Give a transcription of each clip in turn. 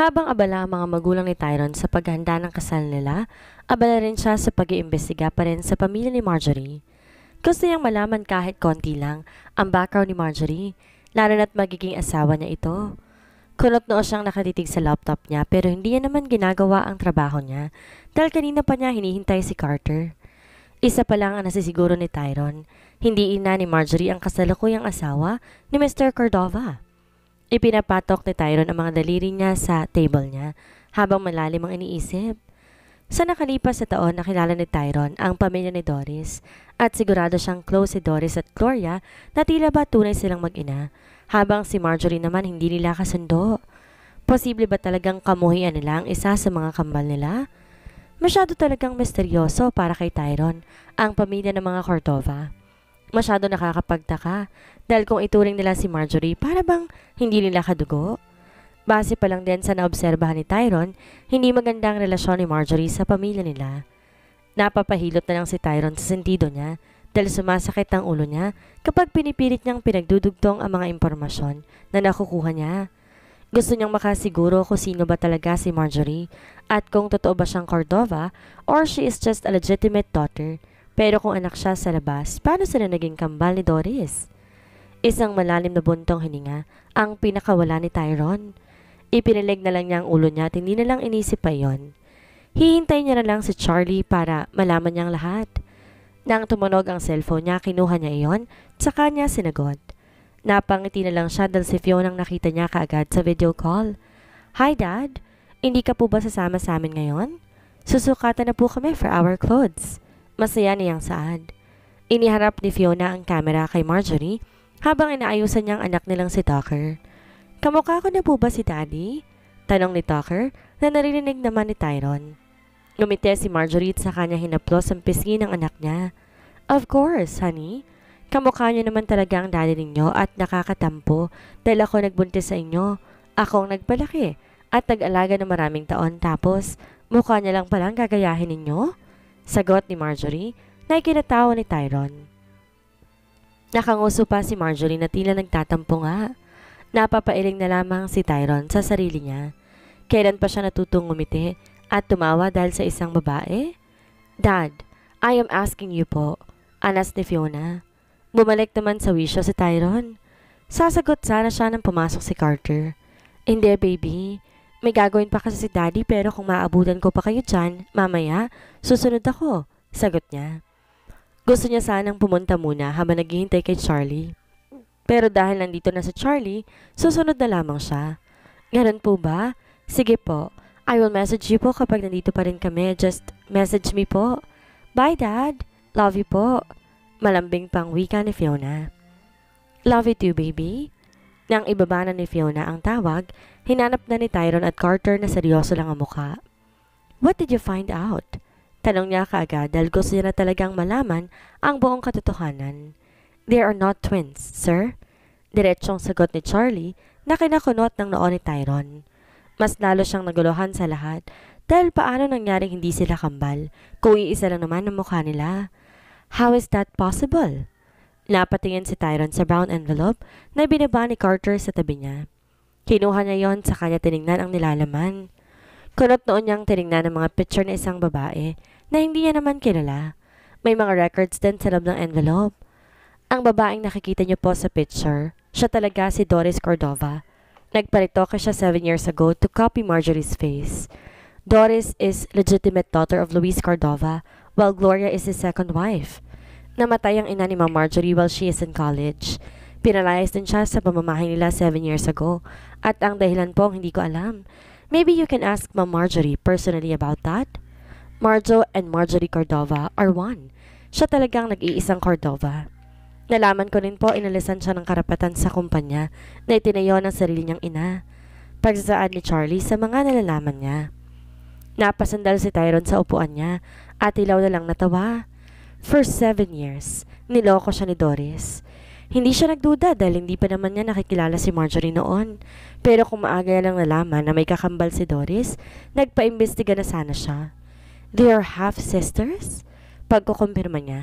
Habang abala ang mga magulang ni Tyron sa paghanda ng kasal nila, abala rin siya sa pag-iimbestiga pa rin sa pamilya ni Marjorie. Gusto niyang malaman kahit konti lang ang background ni Marjorie, lalo na't magiging asawa niya ito. Kunot noo siyang nakatitig sa laptop niya pero hindi niya naman ginagawa ang trabaho niya dahil kanina pa niya hinihintay si Carter. Isa pa lang ang nasisiguro ni Tyron, hindi ina ni Marjorie ang kasalukuyang asawa ni Mr. Cordova. Ipinapatok ni Tyron ang mga daliri niya sa table niya habang malalim ang iniisip. Sa nakalipas na taon, nakilala ni Tyron ang pamilya ni Doris at sigurado siyang close si Doris at Gloria na tila ba tunay silang mag-ina habang si Marjorie naman hindi nila kasundo. Posible ba talagang kamuhian nila ang isa sa mga kambal nila? Masyado talagang misteryoso para kay Tyron ang pamilya ng mga Cordova masyado nakakapagtaka dahil kung ituring nila si Marjorie, para bang hindi nila kadugo? Base pa lang din sa naobserbahan ni Tyron, hindi maganda ang relasyon ni Marjorie sa pamilya nila. Napapahilot na lang si Tyron sa sentido niya dahil sumasakit ang ulo niya kapag pinipilit niyang pinagdudugtong ang mga impormasyon na nakukuha niya. Gusto niyang makasiguro kung sino ba talaga si Marjorie at kung totoo ba siyang Cordova or she is just a legitimate daughter pero kung anak siya sa labas, paano sila naging kambal ni Doris? Isang malalim na buntong hininga ang pinakawala ni Tyron. Ipinilig na lang niya ang ulo niya at hindi na lang inisip pa yon. Hihintay niya na lang si Charlie para malaman niyang lahat. Nang tumunog ang cellphone niya, kinuha niya iyon, tsaka niya sinagot. Napangiti na lang siya dahil si Fiona ang nakita niya kaagad sa video call. Hi Dad, hindi ka po ba sasama sa amin ngayon? Susukatan na po kami for our clothes. Masaya niyang saad. Iniharap ni Fiona ang kamera kay Marjorie habang inaayusan niyang anak nilang si Tucker. Kamukha ko na po ba si Daddy? Tanong ni Tucker na narinig naman ni Tyron. Lumite si Marjorie at sa kanya hinaplos ang pisngi ng anak niya. Of course, honey. Kamukha niyo naman talaga ang daddy ninyo at nakakatampo dahil ako nagbuntis sa inyo. Ako ang nagpalaki at nag-alaga ng maraming taon tapos mukha niya lang palang gagayahin ninyo? Sagot ni Marjorie na ikinatawa ni Tyron. Nakanguso pa si Marjorie na tila nagtatampo nga. Napapailing na lamang si Tyron sa sarili niya. Kailan pa siya natutong ngumiti at tumawa dahil sa isang babae? Dad, I am asking you po. Anas ni Fiona. Bumalik naman sa wisyo si Tyron. Sasagot sana siya nang pumasok si Carter. Hindi, baby. May gagawin pa kasi si daddy pero kung maabutan ko pa kayo dyan, mamaya, susunod ako. Sagot niya. Gusto niya sanang pumunta muna habang naghihintay kay Charlie. Pero dahil nandito na si Charlie, susunod na lamang siya. Ganun po ba? Sige po. I will message you po kapag nandito pa rin kami. Just message me po. Bye, Dad. Love you po. Malambing pang wika ni Fiona. Love you too, baby. Nang ibaba na ni Fiona ang tawag, hinanap na ni Tyron at Carter na seryoso lang ang mukha. What did you find out? Tanong niya kaagad dahil gusto niya na talagang malaman ang buong katotohanan. They are not twins, sir. Diretsong sagot ni Charlie na kinakunot ng noon ni Tyron. Mas lalo siyang naguluhan sa lahat dahil paano nangyaring hindi sila kambal kung iisa lang naman ang mukha nila. How is that possible? Napatingin si Tyron sa brown envelope na binaba ni Carter sa tabi niya. Kinuha niya yon sa kanya tiningnan ang nilalaman. Kunot noon niyang tiningnan ang mga picture ng isang babae na hindi niya naman kilala. May mga records din sa loob ng envelope. Ang babaeng nakikita niyo po sa picture, siya talaga si Doris Cordova. Nagparitoke siya 7 years ago to copy Marjorie's face. Doris is legitimate daughter of Luis Cordova, while Gloria is his second wife. Namatay ang ina ni Ma Marjorie while she is in college. Pinalayas din siya sa pamamahay nila 7 years ago at ang dahilan po hindi ko alam. Maybe you can ask Ma Marjorie personally about that? Marjo and Marjorie Cordova are one. Siya talagang nag-iisang Cordova. Nalaman ko rin po inalisan siya ng karapatan sa kumpanya na itinayo ng sarili niyang ina. Pagsasaad ni Charlie sa mga nalalaman niya. Napasandal si Tyron sa upuan niya at ilaw na lang natawa. For seven years, niloko siya ni Doris. Hindi siya nagduda dahil hindi pa naman niya nakikilala si Marjorie noon. Pero kung maaga lang nalaman na may kakambal si Doris, nagpaimbestiga na sana siya. They are half-sisters? Pagkukumpirma niya.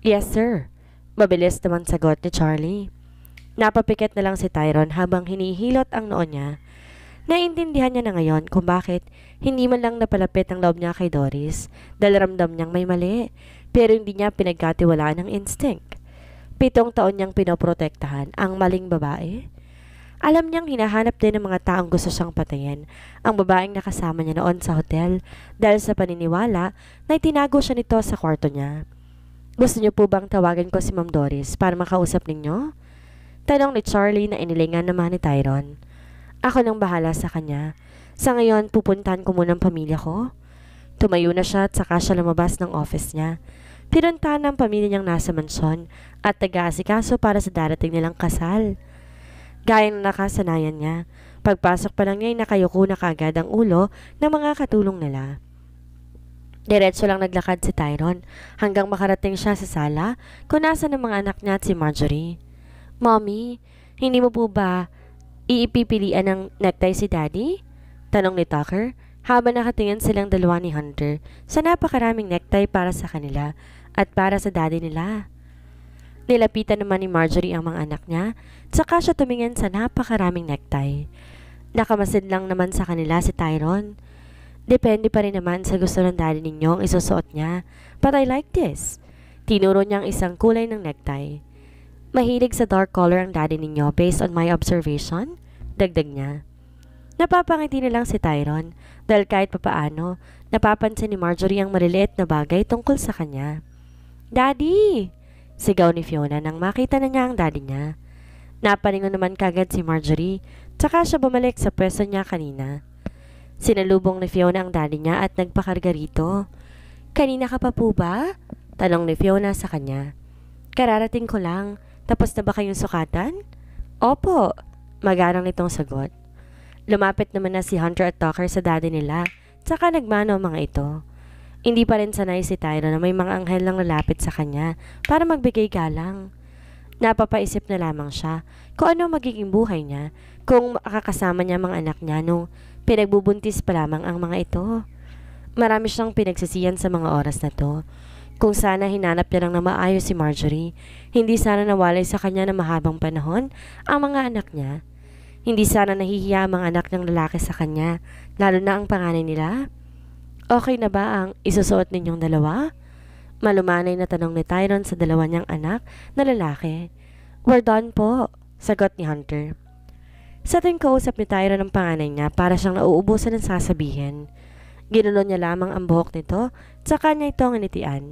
Yes, sir. Mabilis naman sagot ni Charlie. Napapikit na lang si Tyron habang hinihilot ang noon niya. Naintindihan niya na ngayon kung bakit hindi man lang napalapit ang loob niya kay Doris dahil ramdam niyang may mali pero hindi niya pinagkatiwalaan ng instinct. Pitong taon niyang pinoprotektahan ang maling babae. Alam niyang hinahanap din ng mga taong gusto siyang patayin ang babaeng nakasama niya noon sa hotel dahil sa paniniwala na itinago siya nito sa kwarto niya. Gusto niyo po bang tawagan ko si Ma'am Doris para makausap ninyo? Tanong ni Charlie na inilingan naman ni Tyron. Ako nang bahala sa kanya. Sa ngayon, pupuntahan ko muna ang pamilya ko. Tumayo na siya at saka siya lumabas ng office niya. Pinunta ng pamilya niyang nasa mansyon at taga-asikaso para sa darating nilang kasal. Gaya ng nakasanayan niya, pagpasok pa lang niya ay nakayuko na kagad ang ulo ng mga katulong nila. Diretso lang naglakad si Tyron hanggang makarating siya sa sala kung nasa ng mga anak niya at si Marjorie. Mommy, hindi mo po ba iipipilian ng necktie si Daddy? Tanong ni Tucker habang nakatingin silang dalawa ni Hunter sa napakaraming necktie para sa kanila at para sa daddy nila. Nilapitan naman ni Marjorie ang mga anak niya, tsaka siya tumingin sa napakaraming necktie. Nakamasid lang naman sa kanila si Tyron. Depende pa rin naman sa gusto ng daddy ninyo ang isusuot niya, but I like this. Tinuro niya ang isang kulay ng necktie. Mahilig sa dark color ang daddy ninyo based on my observation? Dagdag niya. Napapangiti na lang si Tyron dahil kahit papaano, napapansin ni Marjorie ang maliliit na bagay tungkol sa kanya. Daddy! Sigaw ni Fiona nang makita na niya ang daddy niya. Napaningon naman kagad si Marjorie, tsaka siya bumalik sa pwesto niya kanina. Sinalubong ni Fiona ang daddy niya at nagpakarga rito. Kanina ka pa po ba? Tanong ni Fiona sa kanya. Kararating ko lang. Tapos na ba kayong sukatan? Opo, magarang nitong sagot. Lumapit naman na si Hunter at Tucker sa daddy nila, tsaka nagmano ang mga ito. Hindi pa rin sanay si Tyra na may mga anghel lang lalapit sa kanya para magbigay galang. Napapaisip na lamang siya kung ano magiging buhay niya kung makakasama niya mga anak niya nung pinagbubuntis pa lamang ang mga ito. Marami siyang pinagsisiyan sa mga oras na to. Kung sana hinanap niya lang na maayos si Marjorie, hindi sana nawalay sa kanya na mahabang panahon ang mga anak niya. Hindi sana nahihiya ang mga anak ng lalaki sa kanya, lalo na ang panganay nila. Okay na ba ang isusuot ninyong dalawa? Malumanay na tanong ni Tyron sa dalawa niyang anak na lalaki. We're done po, sagot ni Hunter. Sa tuwing kausap ni Tyron ang panganay niya, para siyang nauubusan ng sasabihin. Ginulo niya lamang ang buhok nito, tsaka niya ito ang initian.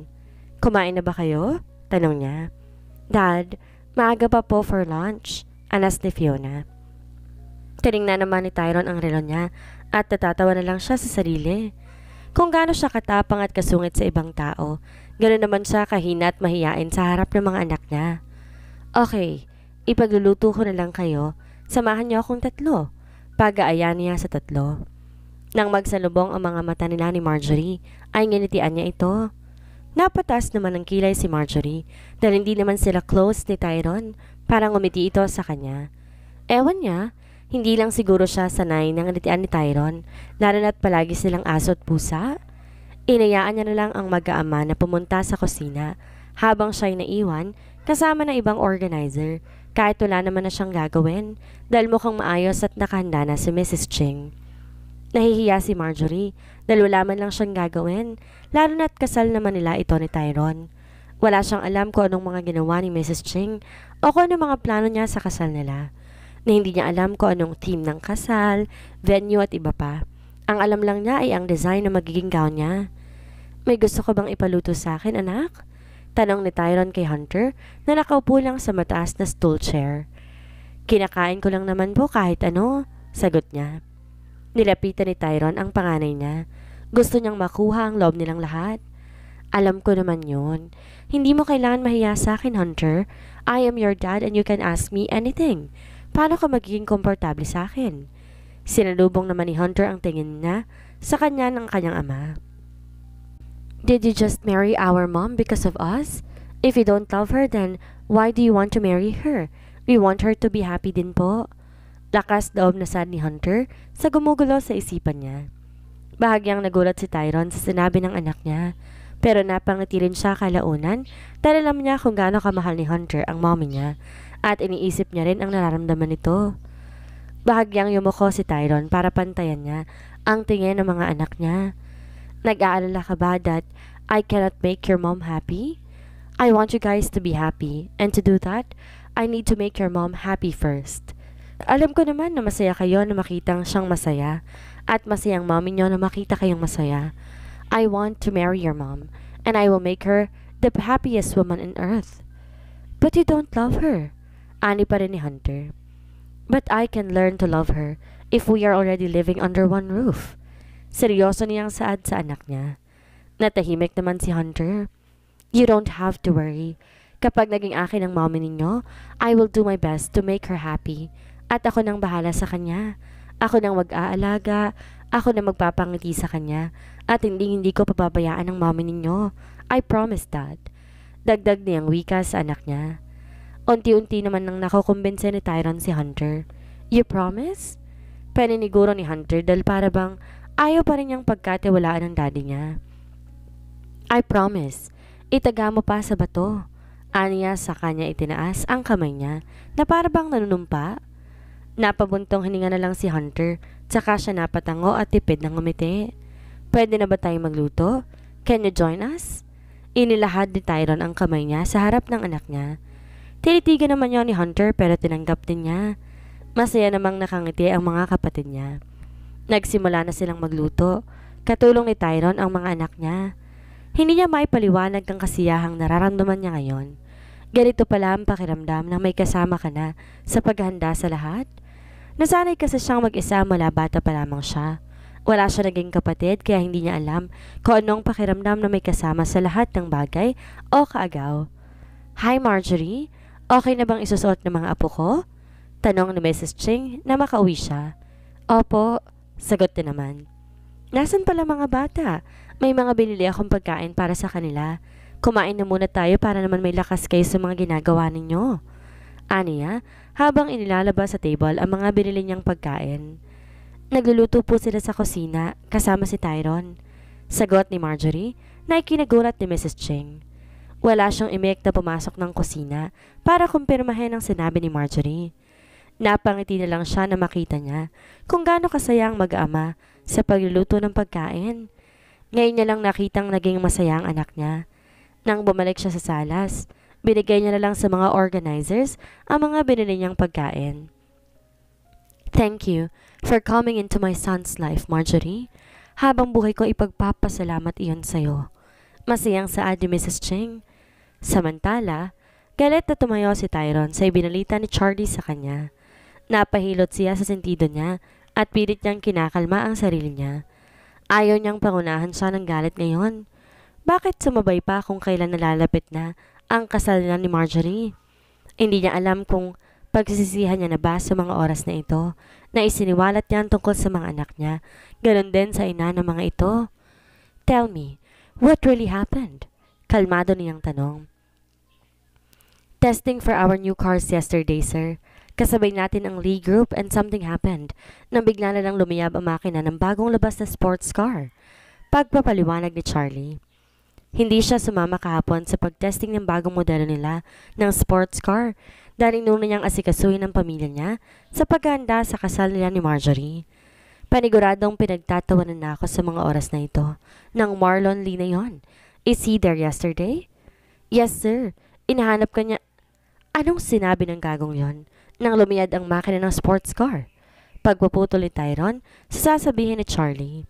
Kumain na ba kayo? Tanong niya. Dad, maaga pa po for lunch, anas ni Fiona. Tinignan naman ni Tyron ang relo niya at natatawa na lang siya sa sarili. Kung gaano siya katapang at kasungit sa ibang tao, ganoon naman siya kahina at mahiyain sa harap ng mga anak niya. Okay, ipagluluto ko na lang kayo. Samahan niyo akong tatlo. Pag-aaya niya sa tatlo. Nang magsalubong ang mga mata nila ni Marjorie, ay nginitian niya ito. Napatas naman ang kilay si Marjorie dahil hindi naman sila close ni Tyron. Parang umiti ito sa kanya. Ewan niya, hindi lang siguro siya sanay ng nitian ni Tyron, lalo palagi silang aso at pusa. Inayaan niya na lang ang mag-aama na pumunta sa kusina habang siya'y naiwan kasama ng ibang organizer kahit wala naman na siyang gagawin dahil mukhang maayos at nakahanda na si Mrs. Ching. Nahihiya si Marjorie dahil wala man lang siyang gagawin lalo na't kasal naman nila ito ni Tyron. Wala siyang alam kung anong mga ginawa ni Mrs. Ching o kung anong mga plano niya sa kasal nila na hindi niya alam kung anong team ng kasal, venue at iba pa. Ang alam lang niya ay ang design na magiging gown niya. May gusto ko bang ipaluto sa akin, anak? Tanong ni Tyron kay Hunter na nakaupo lang sa mataas na stool chair. Kinakain ko lang naman po kahit ano, sagot niya. Nilapitan ni Tyron ang panganay niya. Gusto niyang makuha ang loob nilang lahat. Alam ko naman yon. Hindi mo kailangan mahiya sa akin, Hunter. I am your dad and you can ask me anything paano ka magiging komportable sa akin? Sinalubong naman ni Hunter ang tingin niya sa kanya ng kanyang ama. Did you just marry our mom because of us? If you don't love her, then why do you want to marry her? We want her to be happy din po. Lakas daob na sad ni Hunter sa gumugulo sa isipan niya. Bahagyang nagulat si Tyron sa sinabi ng anak niya. Pero napangiti rin siya kalaunan dahil alam niya kung gaano kamahal ni Hunter ang mommy niya at iniisip niya rin ang nararamdaman nito. Bahagyang yumuko si Tyron para pantayan niya ang tingin ng mga anak niya. Nag-aalala ka ba that I cannot make your mom happy? I want you guys to be happy and to do that, I need to make your mom happy first. Alam ko naman na masaya kayo na makitang siyang masaya at masayang mommy niyo na makita kayong masaya. I want to marry your mom and I will make her the happiest woman on earth. But you don't love her ani pa rin ni Hunter. But I can learn to love her if we are already living under one roof. Seryoso niyang saad sa anak niya. Natahimik naman si Hunter. You don't have to worry. Kapag naging akin ang mommy ninyo, I will do my best to make her happy. At ako nang bahala sa kanya. Ako nang mag-aalaga. Ako nang magpapangiti sa kanya. At hindi-hindi ko pababayaan ang mommy ninyo. I promise that. Dagdag niyang wika sa anak niya. Unti-unti naman nang nakakumbense ni Tyron si Hunter. You promise? Paniniguro ni Hunter dahil para bang ayaw pa rin niyang pagkatiwalaan ng daddy niya. I promise, itaga mo pa sa bato. Aniya sa kanya itinaas ang kamay niya na para bang nanunumpa. Napabuntong hininga na lang si Hunter, tsaka siya napatango at tipid ng umiti. Pwede na ba tayong magluto? Can you join us? Inilahad ni Tyron ang kamay niya sa harap ng anak niya. Tinitigan naman yon ni Hunter pero tinanggap din niya. Masaya namang nakangiti ang mga kapatid niya. Nagsimula na silang magluto. Katulong ni Tyron ang mga anak niya. Hindi niya maipaliwanag ang kasiyahang nararamdaman niya ngayon. Ganito pala ang pakiramdam na may kasama ka na sa paghanda sa lahat. Nasanay kasi siyang mag-isa mula bata pa lamang siya. Wala siya naging kapatid kaya hindi niya alam kung anong pakiramdam na may kasama sa lahat ng bagay o kaagaw. Hi Marjorie, Okay na bang isusuot ng mga apo ko? Tanong ni Mrs. Ching na makauwi siya. Opo, sagot na naman. Nasaan pala mga bata? May mga binili akong pagkain para sa kanila. Kumain na muna tayo para naman may lakas kayo sa mga ginagawa ninyo. Aniya, habang inilalabas sa table ang mga binili niyang pagkain. Nagluluto po sila sa kusina kasama si Tyron. Sagot ni Marjorie na ikinagulat ni Mrs. Ching. Wala siyang imek na pumasok ng kusina para kumpirmahin ang sinabi ni Marjorie. Napangiti na lang siya na makita niya kung gaano kasaya ang mag-ama sa pagluluto ng pagkain. Ngayon niya lang nakitang naging masaya ang anak niya. Nang bumalik siya sa salas, binigay niya na lang sa mga organizers ang mga binili niyang pagkain. Thank you for coming into my son's life, Marjorie. Habang buhay ko ipagpapasalamat iyon sa iyo. Masayang saad ni Mrs. Cheng. Samantala, galit na tumayo si Tyron sa ibinalita ni Charlie sa kanya. Napahilot siya sa sentido niya at pilit niyang kinakalma ang sarili niya. Ayaw niyang pangunahan siya ng galit ngayon. Bakit sumabay pa kung kailan nalalapit na ang kasal na ni Marjorie? Hindi niya alam kung pagsisisihan niya na ba sa mga oras na ito na isiniwalat niya tungkol sa mga anak niya, ganon din sa ina ng mga ito. Tell me, what really happened? Kalmado niyang tanong testing for our new cars yesterday, sir. Kasabay natin ang Lee Group and something happened. Nabigla na lang lumiyab ang makina ng bagong labas na sports car. Pagpapaliwanag ni Charlie. Hindi siya sumama kahapon sa pagtesting ng bagong modelo nila ng sports car dahil nung niyang asikasuhin ang pamilya niya sa paghahanda sa kasal nila ni Marjorie. Paniguradong pinagtatawanan na ako sa mga oras na ito ng Marlon Lee na yon. Is he there yesterday? Yes, sir. Inahanap ka niya, Anong sinabi ng gagong yon? Nang lumiyad ang makina ng sports car. Pagpuputol ni Tyron, sasabihin ni Charlie.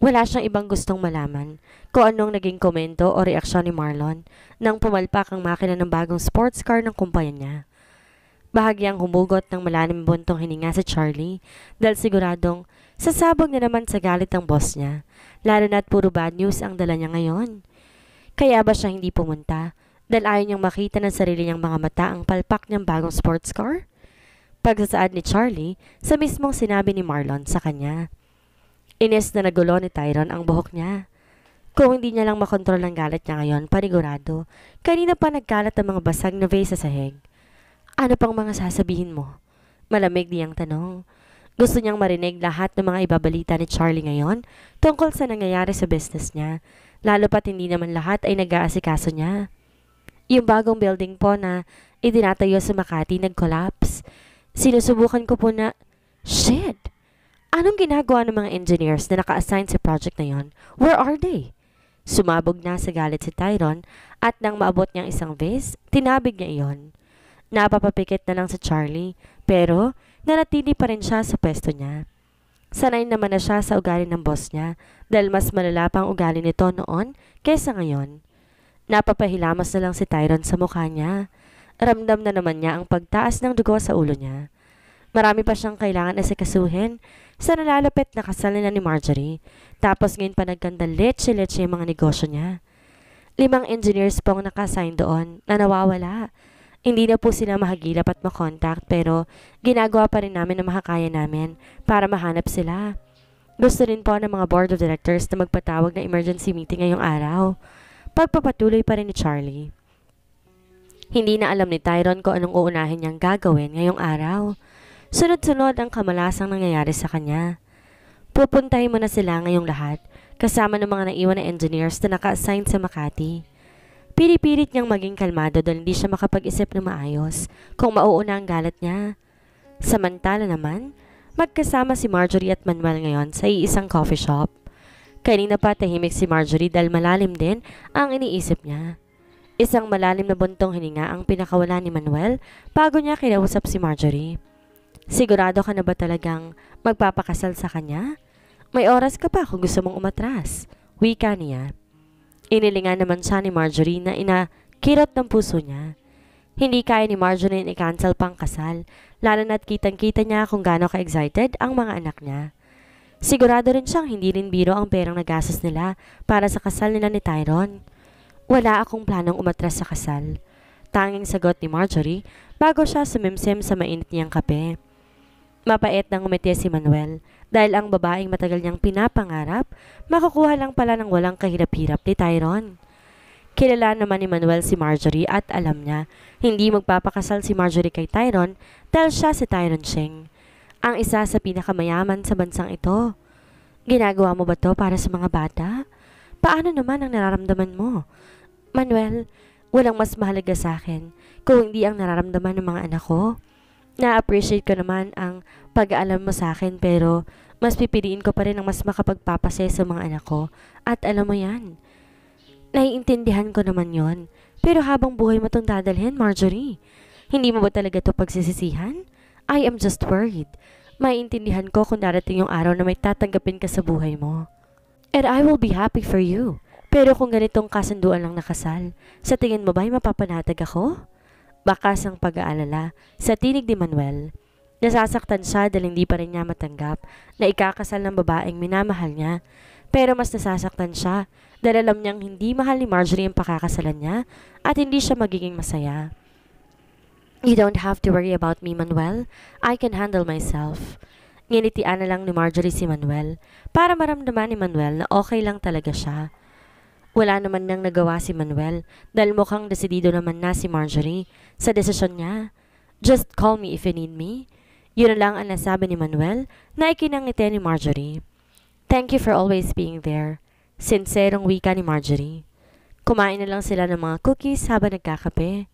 Wala siyang ibang gustong malaman kung anong naging komento o reaksyon ni Marlon nang pumalpak ang makina ng bagong sports car ng kumpanya niya. Bahagyang humugot ng malalim buntong hininga si Charlie dahil siguradong sasabog na naman sa galit ang boss niya, lalo na't puro bad news ang dala niya ngayon. Kaya ba siya hindi pumunta dahil ayaw niyang makita ng sarili niyang mga mata ang palpak niyang bagong sports car? Pagsasaad ni Charlie sa mismong sinabi ni Marlon sa kanya. Ines na nagulo ni Tyron ang buhok niya. Kung hindi niya lang makontrol ang galit niya ngayon, panigurado, kanina pa nagkalat ang mga basag na vase sa sahig. Ano pang mga sasabihin mo? Malamig niyang tanong. Gusto niyang marinig lahat ng mga ibabalita ni Charlie ngayon tungkol sa nangyayari sa business niya, lalo pat hindi naman lahat ay nag-aasikaso niya. Yung bagong building po na idinatayo sa Makati nag-collapse. Sinusubukan ko po na, shit, anong ginagawa ng mga engineers na naka-assign sa project na yon? Where are they? Sumabog na sa galit si Tyron at nang maabot niyang isang vase, tinabig niya iyon. Napapapikit na lang si Charlie pero nanatili pa rin siya sa pwesto niya. Sanay naman na siya sa ugali ng boss niya dahil mas malala pang ugali nito noon kaysa ngayon. Napapahilamas na lang si Tyron sa mukha niya. Ramdam na naman niya ang pagtaas ng dugo sa ulo niya. Marami pa siyang kailangan na asikasuhin sa nalalapit na kasal nila ni Marjorie. Tapos ngayon pa nagkanda leche-leche yung mga negosyo niya. Limang engineers po ang nakasign doon na nawawala. Hindi na po sila mahagilap at makontakt pero ginagawa pa rin namin na makakaya namin para mahanap sila. Gusto rin po ng mga board of directors na magpatawag ng emergency meeting ngayong araw pagpapatuloy pa rin ni Charlie. Hindi na alam ni Tyron kung anong uunahin niyang gagawin ngayong araw. Sunod-sunod ang kamalasang nangyayari sa kanya. Pupuntahin mo na sila ngayong lahat kasama ng mga naiwan na engineers na naka-assign sa Makati. Pinipilit niyang maging kalmado dahil hindi siya makapag-isip ng maayos kung mauuna ang galat niya. Samantala naman, magkasama si Marjorie at Manuel ngayon sa iisang coffee shop. Kanina pa tahimik si Marjorie dahil malalim din ang iniisip niya. Isang malalim na buntong hininga ang pinakawala ni Manuel bago niya kinausap si Marjorie. Sigurado ka na ba talagang magpapakasal sa kanya? May oras ka pa kung gusto mong umatras. Wika niya. Inilingan naman siya ni Marjorie na inakirot ng puso niya. Hindi kaya ni Marjorie na i-cancel pang kasal, lalo na't kitang-kita niya kung gaano ka-excited ang mga anak niya. Sigurado rin siyang hindi rin biro ang perang nagastos nila para sa kasal nila ni Tyron. Wala akong planong umatras sa kasal. Tanging sagot ni Marjorie bago siya sumimsim sa mainit niyang kape. Mapait na umiti si Manuel dahil ang babaeng matagal niyang pinapangarap makukuha lang pala ng walang kahirap-hirap ni Tyron. Kilala naman ni Manuel si Marjorie at alam niya hindi magpapakasal si Marjorie kay Tyron dahil siya si Tyron Sheng ang isa sa pinakamayaman sa bansang ito. Ginagawa mo ba to para sa mga bata? Paano naman ang nararamdaman mo? Manuel, walang mas mahalaga sa akin kung hindi ang nararamdaman ng mga anak ko. Na-appreciate ko naman ang pag-aalam mo sa akin pero mas pipiliin ko pa rin ang mas makapagpapasaya sa mga anak ko at alam mo yan. Naiintindihan ko naman yon pero habang buhay mo itong dadalhin, Marjorie, hindi mo ba talaga to pagsisisihan? I am just worried maiintindihan ko kung darating yung araw na may tatanggapin ka sa buhay mo. And I will be happy for you. Pero kung ganitong kasunduan lang nakasal, sa tingin mo ba'y mapapanatag ako? Bakas ang pag-aalala sa tinig ni Manuel. Nasasaktan siya dahil hindi pa rin niya matanggap na ikakasal ng babaeng minamahal niya. Pero mas nasasaktan siya dahil alam niyang hindi mahal ni Marjorie ang pakakasalan niya at hindi siya magiging masaya. You don't have to worry about me, Manuel. I can handle myself. Nginitian na lang ni Marjorie si Manuel para maramdaman ni Manuel na okay lang talaga siya. Wala naman nang nagawa si Manuel dahil mukhang desidido naman na si Marjorie sa desisyon niya. Just call me if you need me. Yun na lang ang nasabi ni Manuel na ikinangiti ni Marjorie. Thank you for always being there. Sincerong wika ni Marjorie. Kumain na lang sila ng mga cookies habang nagkakape.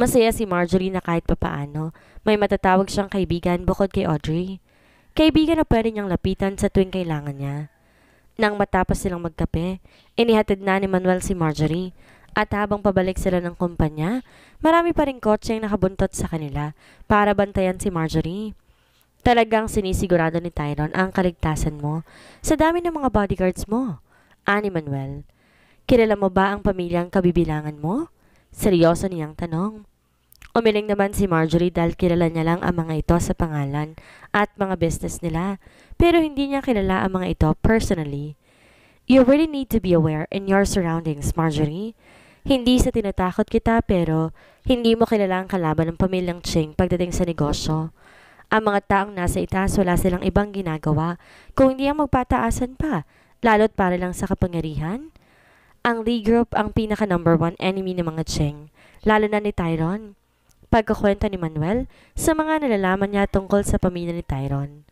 Masaya si Marjorie na kahit papaano, may matatawag siyang kaibigan bukod kay Audrey. Kaibigan na pwede niyang lapitan sa tuwing kailangan niya. Nang matapos silang magkape, inihatid na ni Manuel si Marjorie at habang pabalik sila ng kumpanya, marami pa rin kotse ang nakabuntot sa kanila para bantayan si Marjorie. Talagang sinisigurado ni Tyron ang kaligtasan mo sa dami ng mga bodyguards mo. Ani ah, Manuel, kilala mo ba ang pamilyang kabibilangan mo? Seryoso niyang tanong. Umiling naman si Marjorie dahil kilala niya lang ang mga ito sa pangalan at mga business nila, pero hindi niya kilala ang mga ito personally. You really need to be aware in your surroundings, Marjorie. Hindi sa tinatakot kita pero hindi mo kilala ang kalaban ng pamilyang Ching pagdating sa negosyo. Ang mga taong nasa itaas wala silang ibang ginagawa kung hindi ang magpataasan pa, lalo't para lang sa kapangyarihan. Ang Lee Group ang pinaka number one enemy ng mga Cheng, lalo na ni Tyron. Pagkakwento ni Manuel sa mga nalalaman niya tungkol sa pamilya ni Tyron.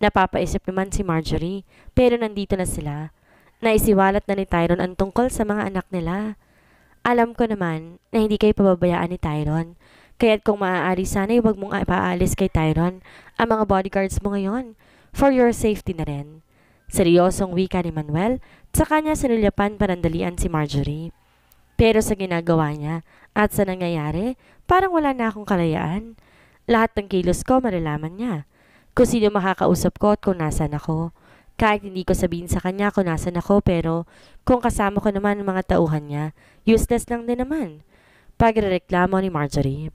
Napapaisip naman si Marjorie, pero nandito na sila. Naisiwalat na ni Tyron ang tungkol sa mga anak nila. Alam ko naman na hindi kayo pababayaan ni Tyron. Kaya't kung maaari sana'y huwag mong paalis kay Tyron ang mga bodyguards mo ngayon for your safety na rin. Seryosong wika ni Manuel sa kanya sinulyapan panandalian si Marjorie. Pero sa ginagawa niya at sa nangyayari, parang wala na akong kalayaan. Lahat ng kilos ko malalaman niya. Kung sino makakausap ko at kung nasan ako. Kahit hindi ko sabihin sa kanya kung nasan ako pero kung kasama ko naman ang mga tauhan niya, useless lang din naman. Pagrereklamo ni Marjorie.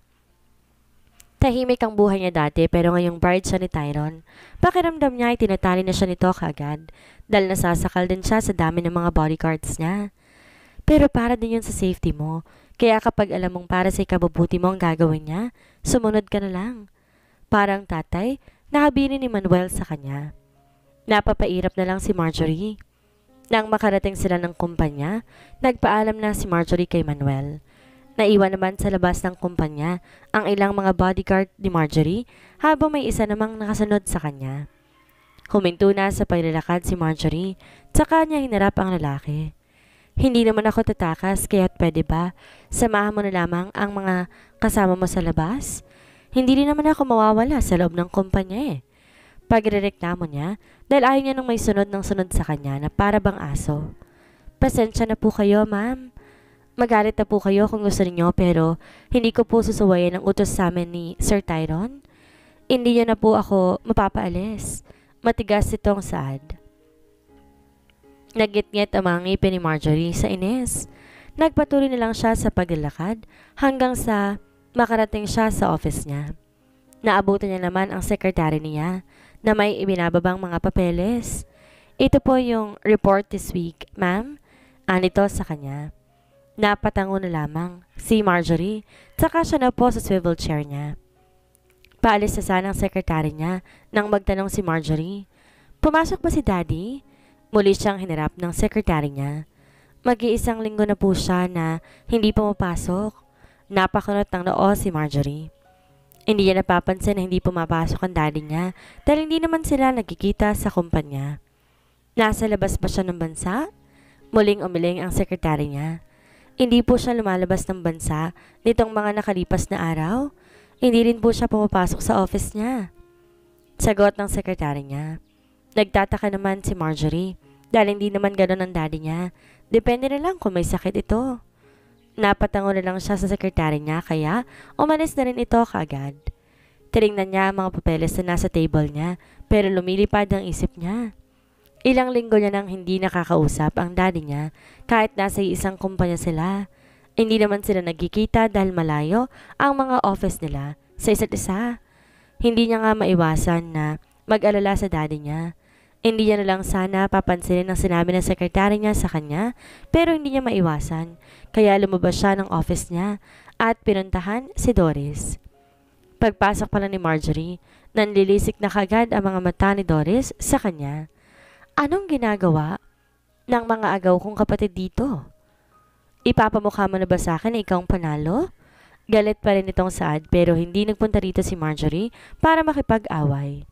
Tahimik ang buhay niya dati pero ngayong barred siya ni Tyron. Pakiramdam niya ay tinatali na siya nito kaagad dahil nasasakal din siya sa dami ng mga bodyguards niya. Pero para din yun sa safety mo. Kaya kapag alam mong para sa ikabubuti mo ang gagawin niya, sumunod ka na lang. Parang tatay, nakabili ni Manuel sa kanya. Napapairap na lang si Marjorie. Nang makarating sila ng kumpanya, nagpaalam na si Marjorie kay Manuel. Naiwan naman sa labas ng kumpanya ang ilang mga bodyguard ni Marjorie habang may isa namang nakasunod sa kanya. Huminto na sa paglalakad si Marjorie, tsaka niya hinarap ang lalaki. Hindi naman ako tatakas kaya't pwede ba samahan mo na lamang ang mga kasama mo sa labas? Hindi rin naman ako mawawala sa loob ng kumpanya eh. Pagrereklamo niya dahil ayaw niya nang may sunod ng sunod sa kanya na para bang aso. Pasensya na po kayo, ma'am. Magalit na po kayo kung gusto niyo pero hindi ko po susuwayan ang utos sa amin ni Sir Tyron. Hindi niyo na po ako mapapaalis. Matigas itong sad. Nagitngit ang mga ngipin ni Marjorie sa Ines. Nagpatuloy na lang siya sa paglalakad hanggang sa makarating siya sa office niya. Naabutan niya naman ang sekretary niya na may ibinababang mga papeles. Ito po yung report this week, ma'am. Anito sa kanya. Napatango na lamang si Marjorie, tsaka siya na po sa swivel chair niya. Paalis na sana ang sekretary niya nang magtanong si Marjorie, Pumasok ba si Daddy? Muli siyang hinarap ng sekretary niya. Mag-iisang linggo na po siya na hindi pumapasok. Napakunot ng noo si Marjorie. Hindi niya napapansin na hindi pumapasok ang daddy niya dahil hindi naman sila nagkikita sa kumpanya. Nasa labas ba siya ng bansa? Muling umiling ang sekretary niya. Hindi po siya lumalabas ng bansa nitong mga nakalipas na araw. Hindi rin po siya pumapasok sa office niya. Sagot ng sekretary niya. Nagtataka naman si Marjorie dahil hindi naman ganoon ang daddy niya. Depende na lang kung may sakit ito. Napatango na lang siya sa sekretary niya kaya umalis na rin ito kaagad. Tinignan niya ang mga papeles na nasa table niya pero lumilipad ang isip niya. Ilang linggo niya nang hindi nakakausap ang daddy niya kahit nasa isang kumpanya sila. Hindi naman sila nagkikita dahil malayo ang mga office nila sa isa't isa. Hindi niya nga maiwasan na mag-alala sa daddy niya. Hindi niya na lang sana papansinin ang sinabi ng sekretary niya sa kanya pero hindi niya maiwasan kaya lumabas siya ng office niya at pinuntahan si Doris. Pagpasok pala ni Marjorie, nanlilisik na kagad ang mga mata ni Doris sa kanya. Anong ginagawa ng mga agaw kong kapatid dito? Ipapamukha mo na ba sa akin na ikaw ang panalo? Galit pa rin itong sad pero hindi nagpunta rito si Marjorie para makipag-away.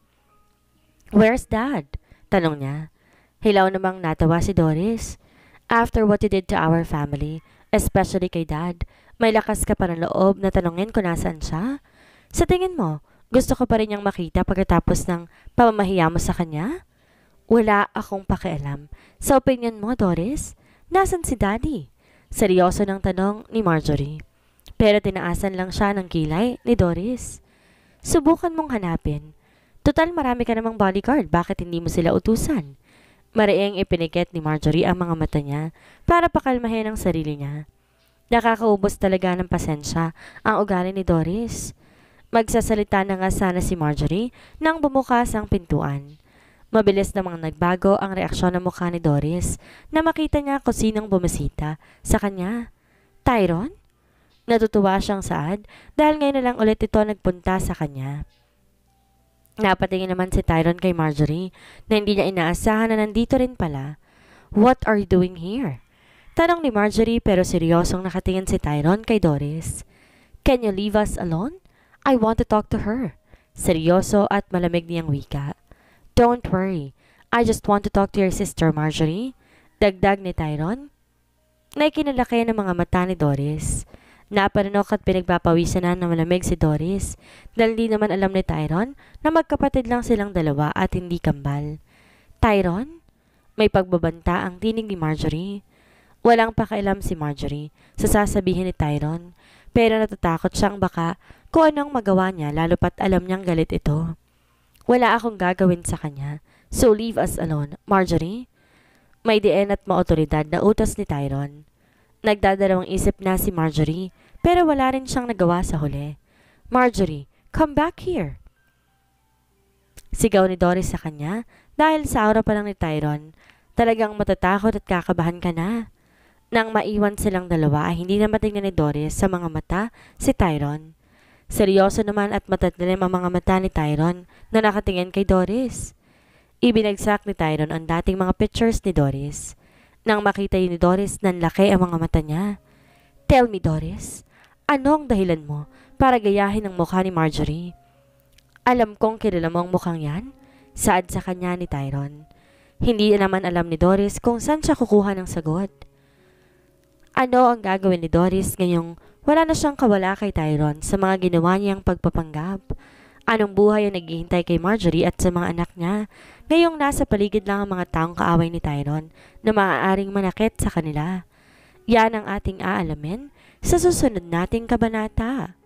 Where's dad? Tanong niya. Hilaw namang natawa si Doris. After what you did to our family, especially kay dad, may lakas ka pa ng loob na tanongin kung nasaan siya. Sa tingin mo, gusto ko pa rin niyang makita pagkatapos ng pamamahiya mo sa kanya? Wala akong pakialam. Sa opinion mo, Doris, nasan si Daddy? Seryoso ng tanong ni Marjorie. Pero tinaasan lang siya ng kilay ni Doris. Subukan mong hanapin. Total marami ka namang bodyguard, bakit hindi mo sila utusan? Mariang ipinikit ni Marjorie ang mga mata niya para pakalmahin ang sarili niya. Nakakaubos talaga ng pasensya ang ugali ni Doris. Magsasalita na nga sana si Marjorie nang bumukas ang pintuan. Mabilis namang nagbago ang reaksyon ng mukha ni Doris na makita niya kung sinong bumisita sa kanya. Tyron? Natutuwa siyang saad dahil ngayon na lang ulit ito nagpunta sa kanya. Napatingin naman si Tyron kay Marjorie na hindi niya inaasahan na nandito rin pala. What are you doing here? Tanong ni Marjorie pero seryosong nakatingin si Tyron kay Doris. Can you leave us alone? I want to talk to her. Seryoso at malamig niyang wika. Don't worry. I just want to talk to your sister, Marjorie. Dagdag ni Tyron. Naikinalakayan ng mga mata ni Doris. Naparinok at pinagpapawisan na ng malamig si Doris dahil di naman alam ni Tyron na magkapatid lang silang dalawa at hindi kambal. Tyron? May pagbabanta ang tinig ni Marjorie. Walang pakailam si Marjorie sa sasabihin ni Tyron pero natatakot siyang baka kung anong magawa niya lalo pat alam niyang galit ito. Wala akong gagawin sa kanya. So leave us alone. Marjorie? May dien at maotoridad na utos ni Tyron. Nagdadalawang isip na si Marjorie pero wala rin siyang nagawa sa huli. Marjorie, come back here. Sigaw ni Doris sa kanya dahil sa aura pa lang ni Tyron. Talagang matatakot at kakabahan ka na. Nang maiwan silang dalawa ay hindi na matingnan ni Doris sa mga mata si Tyron. Seryoso naman at matatalim ang mga mata ni Tyron na nakatingin kay Doris. Ibinagsak ni Tyron ang dating mga pictures ni Doris. Nang makita yun ni Doris, nanlaki ang mga mata niya. Tell me, Doris, ano ang dahilan mo para gayahin ang mukha ni Marjorie? Alam kong kilala mo ang mukhang yan. Saad sa kanya ni Tyron. Hindi naman alam ni Doris kung saan siya kukuha ng sagot. Ano ang gagawin ni Doris ngayong wala na siyang kawala kay Tyron sa mga ginawa niyang pagpapanggap. Anong buhay ang naghihintay kay Marjorie at sa mga anak niya? Ngayong nasa paligid lang ang mga taong kaaway ni Tyron na maaaring manakit sa kanila. Yan ang ating aalamin sa susunod nating kabanata.